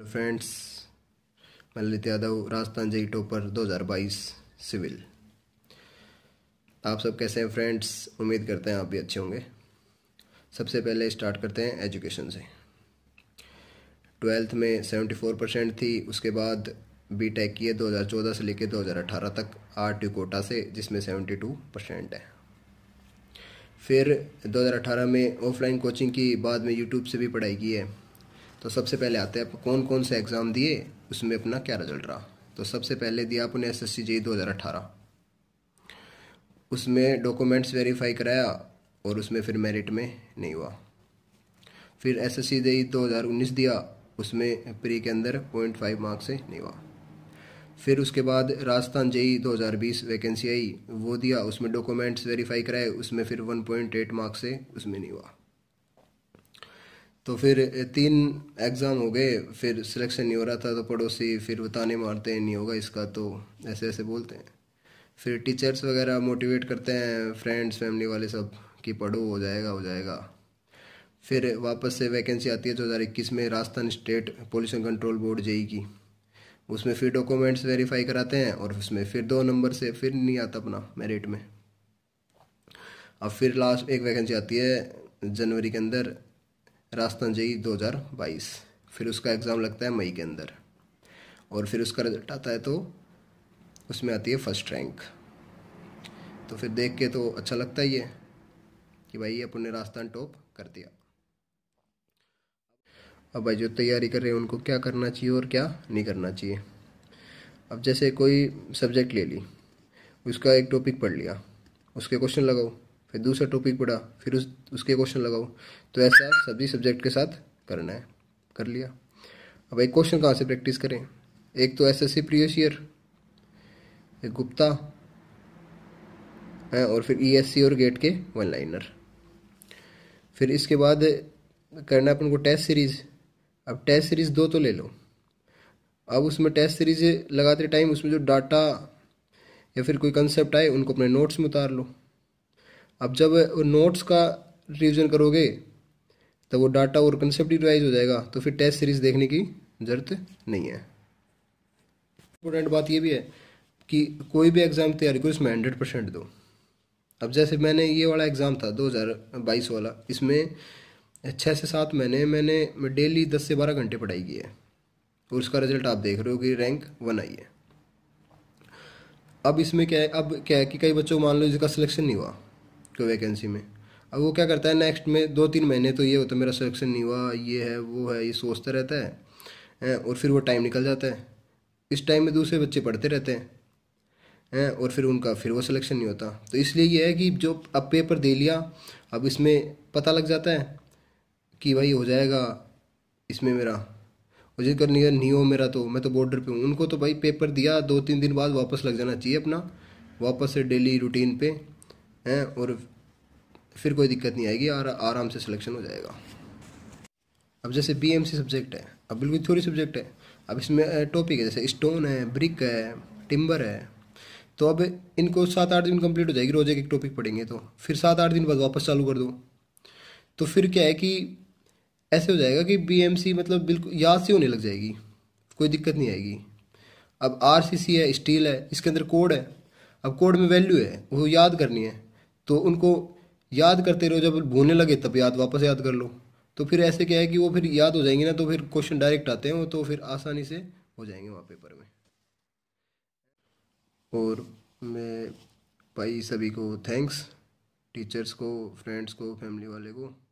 hello friends मैं ललित यादव राजस्थान जई topper 2022 civil आप सब कैसे हैं फ्रेंड्स उम्मीद करते हैं आप भी अच्छे होंगे सबसे पहले स्टार्ट करते हैं एजुकेशन से ट्वेल्थ में 74 परसेंट थी उसके बाद बी टेक किए 2014 से लेकर 2018 तक आर टी कोटा से जिसमें 72 परसेंट है फिर 2018 में ऑफलाइन कोचिंग की बाद में यूट्यूब से भी पढ़ाई की है तो सबसे पहले आते हैं आप कौन कौन से एग्ज़ाम दिए उसमें अपना क्या रिजल्ट रहा तो सबसे पहले दिया आपने एस एस सी जी दो हज़ार अठारह उसमें डॉक्यूमेंट्स वेरीफाई कराया और उसमें फिर मेरिट में नहीं हुआ फिर एस एस सी जी दो हज़ार उन्नीस दिया उसमें प्री के अंदर पॉइंट फाइव मार्क्स से नहीं हुआ फिर उसके बाद राजस्थान जेई 2020 वैकेंसी आई वो दिया उसमें डॉक्यूमेंट्स वेरीफाई कराए उसमें फिर 1.8 मार्क्स से उसमें नहीं हुआ तो फिर तीन एग्ज़ाम हो गए फिर सिलेक्शन नहीं हो रहा था तो पड़ोसी फिर बताने मारते हैं नहीं होगा इसका तो ऐसे ऐसे बोलते हैं फिर टीचर्स वगैरह मोटिवेट करते हैं फ्रेंड्स फैमिली वाले सब कि पढ़ो हो जाएगा हो जाएगा फिर वापस से वैकेंसी आती है दो हज़ार इक्कीस में Rajasthan state pollution control board JE की उसमें फिर डॉक्यूमेंट्स वेरीफाई कराते हैं और उसमें फिर दो नंबर से फिर नहीं आता अपना मेरिट में अब फिर लास्ट एक वैकेंसी आती है जनवरी के अंदर राजस्थान जेई 2022 फिर उसका एग्ज़ाम लगता है मई के अंदर और फिर उसका रिजल्ट आता है तो उसमें आती है फर्स्ट रैंक तो फिर देख के तो अच्छा लगता ही है कि भाई ये अपन ने राजस्थान टॉप कर दिया अब भाई जो तैयारी कर रहे हैं उनको क्या करना चाहिए और क्या नहीं करना चाहिए अब जैसे कोई सब्जेक्ट ले ली उसका एक टॉपिक पढ़ लिया उसके क्वेश्चन लगाओ फिर दूसरा टॉपिक पढ़ा फिर उस उसके क्वेश्चन लगाओ तो ऐसा सभी सब्जेक्ट के साथ करना है कर लिया अब एक क्वेश्चन कहाँ से प्रैक्टिस करें एक तो S S C previous year एक गुप्ता है और फिर ई एस सी और गेट के वन लाइनर फिर इसके बाद करना है अपन को टेस्ट सीरीज़ अब टेस्ट सीरीज़ दो तो ले लो अब उसमें टेस्ट सीरीज लगाते टाइम उसमें जो डाटा या फिर कोई कंसेप्ट आए उनको अपने नोट्स में उतार लो अब जब नोट्स का रिविज़न करोगे तो वो डाटा और कंसेप्ट रिवाइज हो जाएगा तो फिर टेस्ट सीरीज देखने की ज़रूरत नहीं है इम्पोर्टेंट बात ये भी है कि कोई भी एग्ज़ाम तैयारी करो इसमें हंड्रेड परसेंट दो अब जैसे मैंने ये वाला एग्ज़ाम था दो हज़ार बाईस वाला इसमें छः से सात महीने मैंने डेली दस से बारह घंटे पढ़ाई की है और उसका रिजल्ट आप देख रहे हो कि रैंक वन आई है अब इसमें क्या है अब क्या है कि कई बच्चों को मान लो जिसका सिलेक्शन नहीं हुआ उसके वैकेंसी में अब वो क्या करता है नेक्स्ट में दो तीन महीने तो ये होता है मेरा सिलेक्शन नहीं हुआ ये है वो है ये सोचता रहता है और फिर वो टाइम निकल जाता है इस टाइम में दूसरे बच्चे पढ़ते रहते हैं हैं और फिर उनका फिर वो सिलेक्शन नहीं होता तो इसलिए ये है कि जो अब पेपर दे लिया अब इसमें पता लग जाता है कि भाई हो जाएगा इसमें मेरा और जिनका नियर नहीं हो मेरा तो मैं तो बॉर्डर पे हूँ उनको तो भाई पेपर दिया दो तीन दिन बाद वापस लग जाना चाहिए अपना वापस से डेली रूटीन पे हैं और फिर कोई दिक्कत नहीं आएगी और आराम से सिलेक्शन हो जाएगा अब जैसे बी एम सी सब्जेक्ट है अब बिल्कुल थ्योरी सब्जेक्ट है अब इसमें टॉपिक है जैसे स्टोन है ब्रिक है टिम्बर है तो अब इनको सात आठ दिन कंप्लीट हो जाएगी रोज़ एक एक टॉपिक पढ़ेंगे तो फिर सात आठ दिन बाद वापस चालू कर दो तो फिर क्या है कि ऐसे हो जाएगा कि बी मतलब बिल्कुल याद से होने लग जाएगी कोई दिक्कत नहीं आएगी अब आर है स्टील है इसके अंदर कोड है अब कोड में वैल्यू है वो याद करनी है तो उनको याद करते रहो जब भूलने लगे तब याद वापस याद कर लो तो फिर ऐसे क्या है कि वो फिर याद हो जाएंगे ना तो फिर क्वेश्चन डायरेक्ट आते हैं वो तो फिर आसानी से हो जाएंगे वहाँ पेपर में और मैं भाई सभी को थैंक्स टीचर्स को फ्रेंड्स को फैमिली वाले को